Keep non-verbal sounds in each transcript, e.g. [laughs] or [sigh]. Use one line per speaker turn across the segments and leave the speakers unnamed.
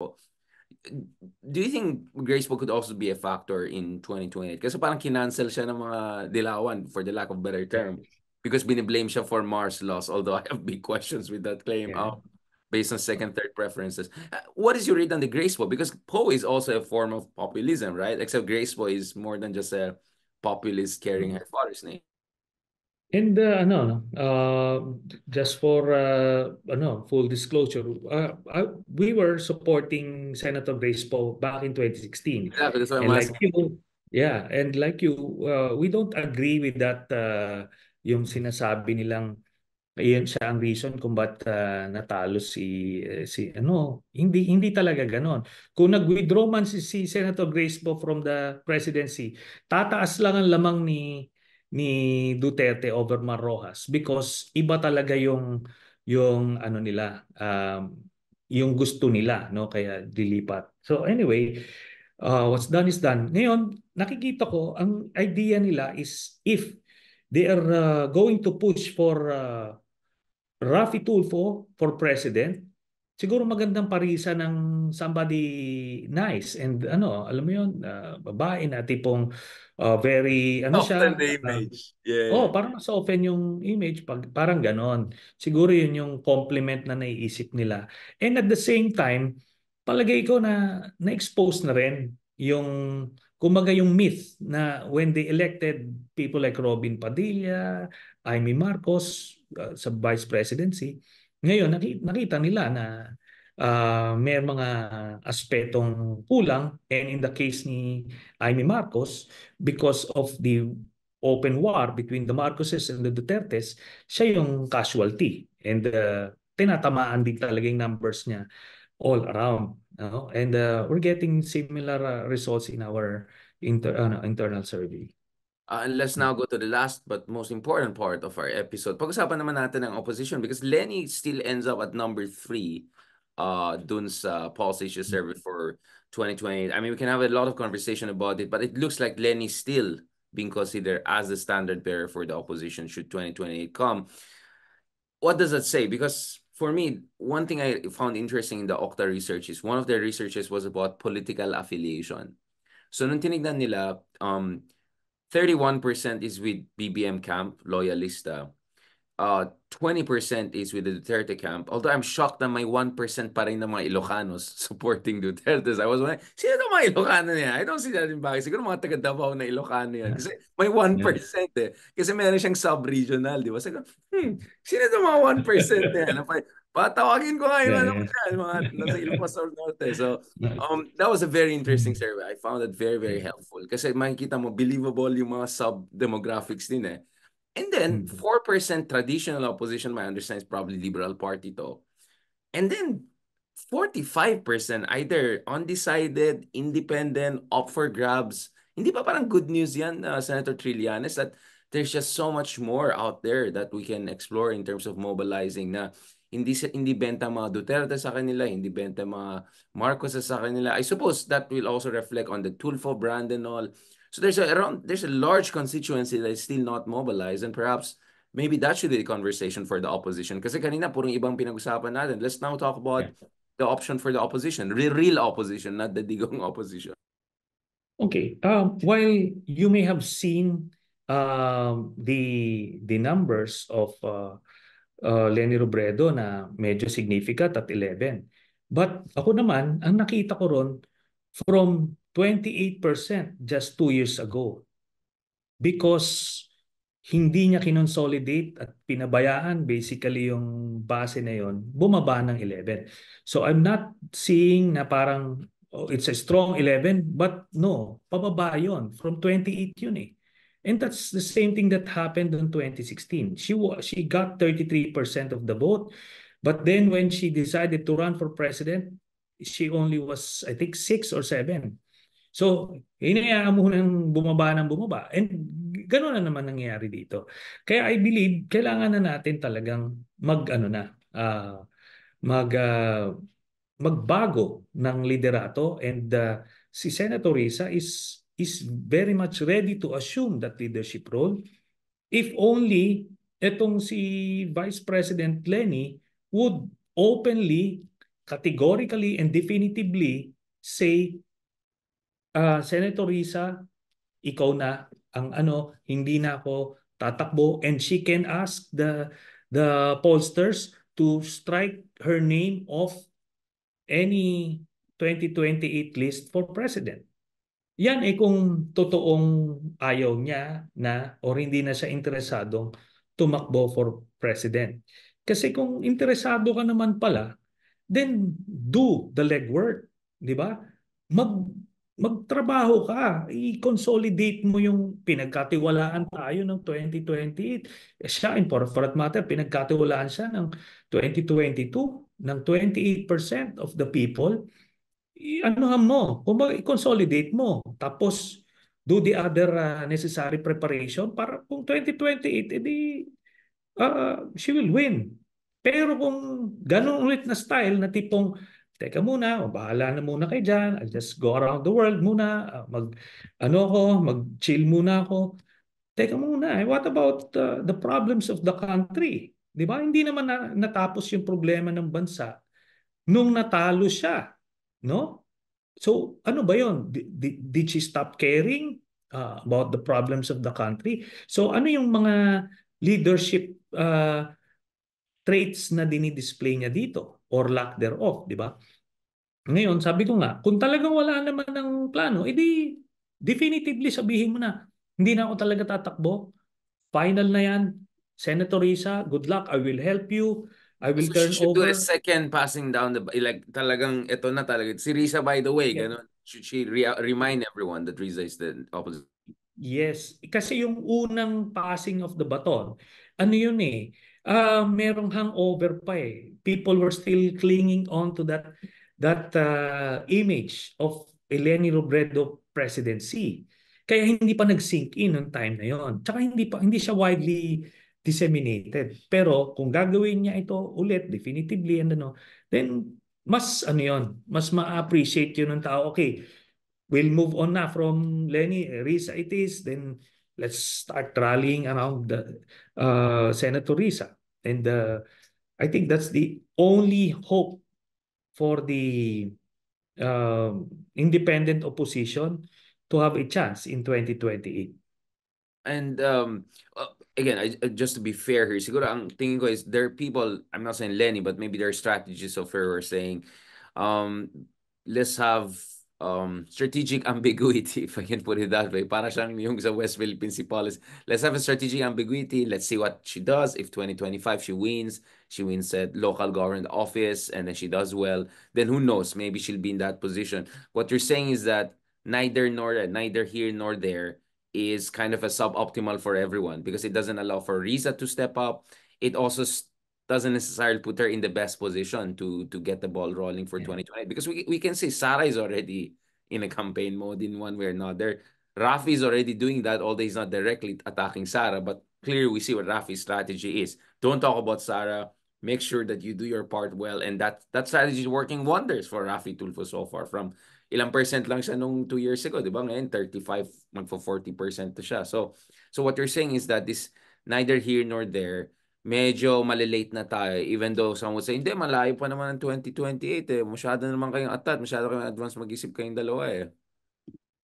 Do you think Grace could also be a factor in 2028? Kasi parang kinancel siya ng mga dilawan for the lack of better term because biniblame siya for Mars loss although I have big questions with that claim yeah. oh, based on second, third preferences. Uh, what is your read on the Grace Because Poe is also a form of populism, right? Except Grace is more than just a populist carrying mm-hmm. her father's name.
And uh, ano, uh, just for uh, ano, full disclosure, uh, I, we were supporting Senator Grace back in 2016. Yeah, because and like you, yeah, and like you, uh, we don't agree with that uh, yung sinasabi nilang iyan siya ang reason kung bakit uh, natalo si eh, si ano hindi hindi talaga ganon kung nag-withdraw man si, si Senator Grace po from the presidency tataas lang ang lamang ni ni Duterte over Marrojas because iba talaga yung yung ano nila um, yung gusto nila no kaya dilipat. So anyway, uh, what's done is done. Ngayon, nakikita ko ang idea nila is if they are uh, going to push for uh, Rafi Tulfo for president, siguro magandang parisa ng somebody nice and ano, alam mo yon uh, ah, babae na tipong uh, very ano siya, the ah,
image. Oh, yeah. Uh, oh,
parang mas open yung image pag parang ganon. Siguro yun yung compliment na naiisip nila. And at the same time, palagay ko na na-expose na rin yung kumaga yung myth na when they elected people like Robin Padilla, Amy Marcos uh, sa vice presidency, ngayon, nakita nila na uh, may mga aspetong kulang and in the case ni Amy Marcos, because of the open war between the Marcoses and the Dutertes, siya yung casualty. And uh, tinatamaan din talaga yung numbers niya all around. No? And uh, we're getting similar uh, results in our inter- uh, internal survey.
Uh, and let's now go to the last but most important part of our episode. Pag-usapan naman natin ang opposition because Lenny still ends up at number three uh, dun sa Pulse Asia Survey mm. for 2020. I mean, we can have a lot of conversation about it, but it looks like Lenny still being considered as the standard bearer for the opposition should 2028 come. What does that say? Because for me, one thing I found interesting in the Okta research is one of their researches was about political affiliation. So nung tinignan nila, um, 31% is with BBM Camp, Loyalista. uh, 20% is with the Duterte camp. Although I'm shocked that my 1% pa rin ng mga Ilocanos [laughs] supporting Duterte. I was wondering, sino na mga Ilocano yan? I don't see that in Baguio. Siguro mga taga Davao na Ilocano yan. Kasi may 1% yeah. eh. Kasi meron siyang sub-regional, di ba? So, hmm, sino na mga 1% na yan? Patawagin ko nga yung yeah. ano dyan, mga nasa [laughs] Ilocos or Norte. So, um, that was a very interesting survey. I found it very, very helpful. Kasi makikita mo, believable yung mga sub-demographics din eh. And then 4% mm-hmm. traditional opposition, my understanding is probably Liberal Party to. And then 45% either undecided, independent, up for grabs. Hindi pa parang good news yan, uh, Senator Trillanes, that there's just so much more out there that we can explore in terms of mobilizing na hindi hindi benta mga Duterte sa kanila, hindi benta mga Marcos sa kanila. I suppose that will also reflect on the Tulfo brand and all. So there's a around there's a large constituency that is still not mobilized and perhaps maybe that should be the conversation for the opposition. Kasi kanina purong ibang pinag-usapan natin. Let's now talk about yeah. the option for the opposition, the real opposition, not the digong opposition.
Okay. Um, while you may have seen um, the the numbers of uh, uh, Lenny Robredo na medyo significant at 11. But ako naman, ang nakita ko ron from 28% just two years ago. Because hindi niya kinonsolidate at pinabayaan basically yung base na yon, bumaba ng 11. So I'm not seeing na parang oh, it's a strong 11, but no, pababa yon From 28 yun eh. And that's the same thing that happened in 2016. She she got 33% of the vote, but then when she decided to run for president, she only was I think 6 or 7. So, inayaan mo nang bumaba ng bumaba. And gano'n na naman nangyayari dito. Kaya I believe, kailangan na natin talagang mag, ano na, uh, mag, uh, magbago ng liderato and uh, si Senator Risa is is very much ready to assume that leadership role if only etong si Vice President Lenny would openly, categorically, and definitively say uh, Senator Risa, ikaw na ang ano, hindi na ako tatakbo and she can ask the the pollsters to strike her name off any 2028 list for president. Yan ay eh kung totoong ayaw niya na or hindi na siya interesadong tumakbo for president. Kasi kung interesado ka naman pala, then do the legwork, di ba? Mag magtrabaho ka, i-consolidate mo yung pinagkatiwalaan tayo ng 2028. Eh, siya, in for, for that matter, pinagkatiwalaan siya ng 2022 ng 28% of the people. I, ano mo, kumbaga i-consolidate mo. Tapos, do the other uh, necessary preparation para kung 2028, edi uh, she will win. Pero kung ganun ulit na style na tipong teka muna, o bahala na muna kayo dyan, I'll just go around the world muna, ah, mag, ano ko, mag-chill muna ako. Teka muna, eh, what about uh, the problems of the country? Di ba? Hindi naman na, natapos yung problema ng bansa nung natalo siya. No? So, ano ba yon? Did, did she stop caring uh, about the problems of the country? So, ano yung mga leadership uh, traits na dinidisplay niya dito? or lack thereof, di ba? Ngayon, sabi ko nga, kung talagang wala naman ng plano, edi definitively sabihin mo na,
hindi na ako talaga tatakbo. Final na yan.
Senator Risa, good luck. I will help you.
I will so turn she over. do a second passing down the like talagang ito na talaga si Risa by the way yeah. ganun should she re remind everyone that Risa is the opposite
Yes, kasi yung unang passing of the baton, ano yun eh, uh, merong hangover pa eh. People were still clinging on to that that uh, image of Eleni Robredo presidency. Kaya hindi pa nag-sink in ng time na yon. Tsaka hindi pa hindi siya widely disseminated. Pero kung gagawin niya ito ulit definitively and ano, then mas ano yon, mas ma-appreciate yun ng tao. Okay, we'll move on na from Lenny, Risa it is, then let's start rallying around the, uh, Senator Risa. And uh, I think that's the only hope for the uh, independent opposition to have a chance in 2028.
And um, uh, again, I, uh, just to be fair here, siguro ang tingin ko is there are people, I'm not saying Lenny, but maybe there are strategists of her who are saying, um, let's have um, strategic ambiguity, [laughs] if I can put it that way. Para siyang yung sa West Philippine Cipolis. Let's have a strategic ambiguity. Let's see what she does. If 2025 she wins, she wins at local government office, and then she does well, then who knows? Maybe she'll be in that position. What you're saying is that neither nor neither here nor there is kind of a suboptimal for everyone because it doesn't allow for Riza to step up. It also doesn't necessarily put her in the best position to to get the ball rolling for yeah. 2020 because we, we can say Sarah is already in a campaign mode in one way or another. Rafi is already doing that, although he's not directly attacking Sarah, but clearly we see what Rafi's strategy is. Don't talk about Sarah. Make sure that you do your part well. And that that strategy is working wonders for Rafi Tulfo so far. From ilang percent lang siya nung two years ago, di ba? Ngayon, 35, magpo 40% to siya. So, so what you're saying is that this neither here nor there medyo malilate na tayo. Even though some would say, hindi, malayo pa naman ang 2028 eh. Masyado naman kayong atat, masyado kayong advance mag-isip kayong dalawa eh.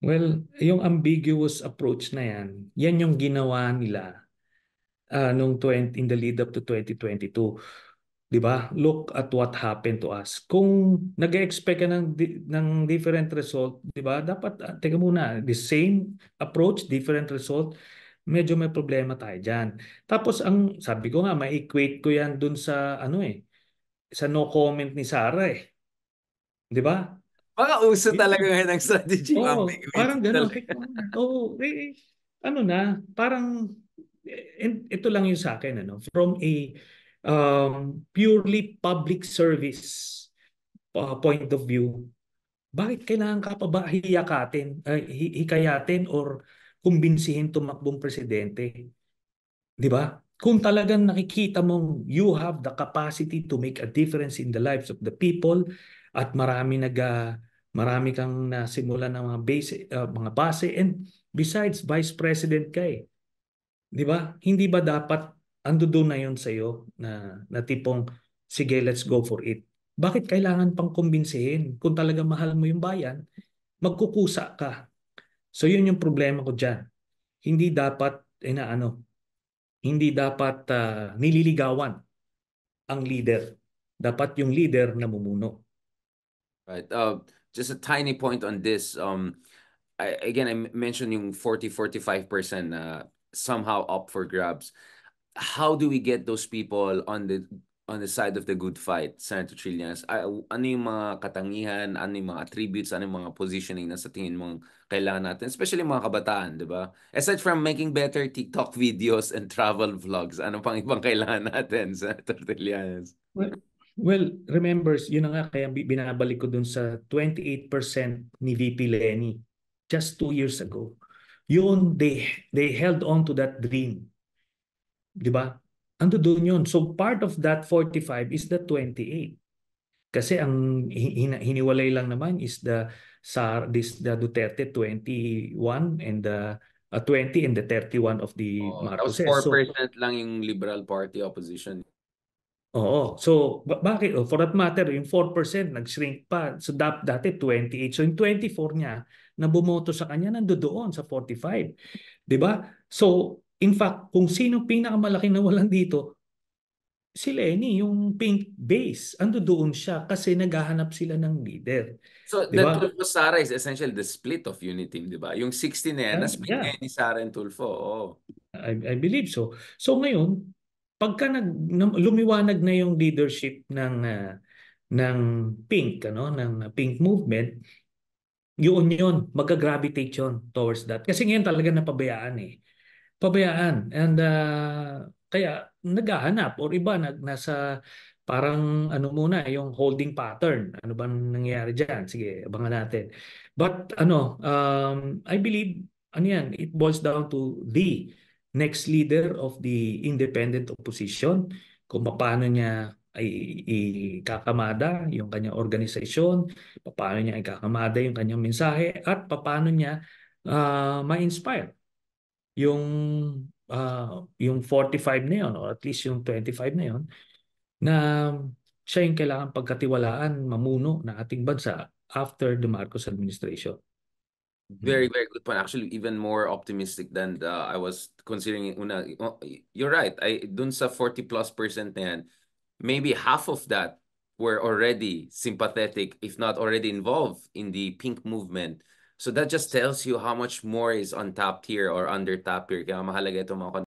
Well, yung ambiguous approach na yan, yan yung ginawa nila uh, nung 20, in the lead up to 2022. 'Di ba? Look at what happened to us. Kung nag-expect ka ng ng different result, 'di ba? Dapat uh, teka muna, the same approach, different result medyo may problema tayo diyan. Tapos ang sabi ko nga ma-equate ko 'yan dun sa ano eh sa no comment ni Sara eh. 'Di ba? Mga uso eh, talaga ngayon ng strategy. Oo, oh, parang gano'n. oh, eh, eh, ano na, parang eh, ito lang yung sa akin ano, from a um, purely public service uh, point of view. Bakit kailangan ka pa ba hiyakatin, uh, hikayatin or kumbinsihin tumakbong presidente. Di ba? Kung talagang nakikita mong you have the capacity to make a difference in the lives of the people at marami nag uh, marami kang nasimula ng mga base uh, mga base and besides vice president ka eh. 'Di ba? Hindi ba dapat ando doon na 'yon sa iyo na na tipong sige let's go for it. Bakit kailangan pang kumbinsihin kung talaga mahal mo yung bayan? Magkukusa ka So yun yung problema ko diyan. Hindi dapat inaano, eh, hindi dapat uh, nililigawan ang leader. Dapat yung leader na mumuno.
Right. Uh, just a tiny point on this. Um, I, again, I mentioned yung 40-45% uh, somehow up for grabs. How do we get those people on the on the side of the good fight, Senator Trillians, ah, ano yung mga katangihan, ano yung mga attributes, ano yung mga positioning na sa tingin mong kailangan natin, especially mga kabataan, di ba? Aside from making better TikTok videos and travel vlogs, ano pang ibang [laughs] kailangan natin, Senator Trillians? Well,
well remember, yun na nga kaya binabalik ko dun sa 28% ni VP Lenny just two years ago. Yun, they, they held on to that dream. Di ba? ando doon yun. So part of that 45 is the 28. Kasi ang hiniwalay lang naman is the SAR, this, the Duterte 21 and the uh, 20
and the 31 of the oh, Marcoses. 4% so, lang yung Liberal Party opposition.
Oo. So, bakit? Oh, for that matter, yung 4% nag-shrink pa. So, dap, dati 28. So, yung 24 niya na bumoto sa kanya, nandoon sa 45. ba diba? So, In fact, kung sino pinakamalaki na walang dito, si Lenny, yung pink base, ando doon siya kasi naghahanap sila ng leader.
So diba? that Tulfo Sara is essentially the split of unity, di ba? Yung 60 na yan, uh, yeah. yeah. ni Sara and Tulfo. Oh.
I, I believe so. So ngayon, pagka nag, lumiwanag na yung leadership ng uh, ng pink ano ng pink movement yun yun magagravitate yun towards that kasi ngayon talaga napabayaan eh pabayaan. And uh, kaya naghahanap or iba nag nasa parang ano muna yung holding pattern ano bang nangyayari diyan sige abangan natin but ano um i believe ano yan it boils down to the next leader of the independent opposition kung paano niya ay ikakamada yung kanyang organisasyon paano niya ikakamada yung kanyang mensahe at paano niya uh, ma-inspire yung uh, yung 45 na yun or at least yung 25 na yun na siya yung kailangan pagkatiwalaan mamuno ng ating bansa after the Marcos administration.
Mm-hmm. Very, very good point. Actually, even more optimistic than the, uh, I was considering. Una, oh, you're right. I dun sa 40 plus percent na yan, maybe half of that were already sympathetic, if not already involved in the pink movement. So that just tells you how much more is on top tier or under top tier. Kaya mahalaga itong mga